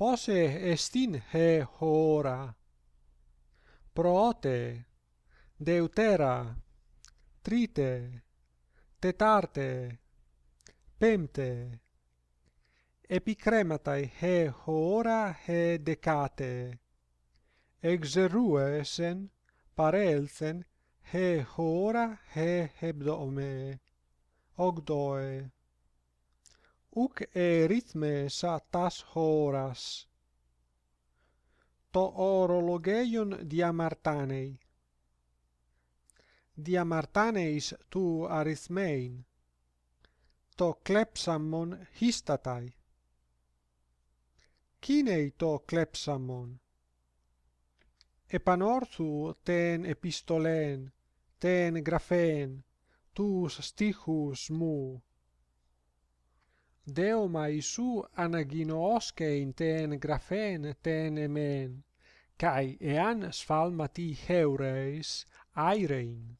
pose est in he hora. Proote, deutera, trite, tetarte, pemte, epicrematae he hora he decate. Exerue esen, parelcen, he hora he hebdome. Ogdoe uc e rhythme sa tas horas to orologeion dia martanei dia martaneis tu arithmein to klepsamon histatai kinei to klepsamon e ten epistolen ten grafen tus stichus mu Deo mai su anaginooscein ten grafen ten emen, cae ean sfalmati heures airein.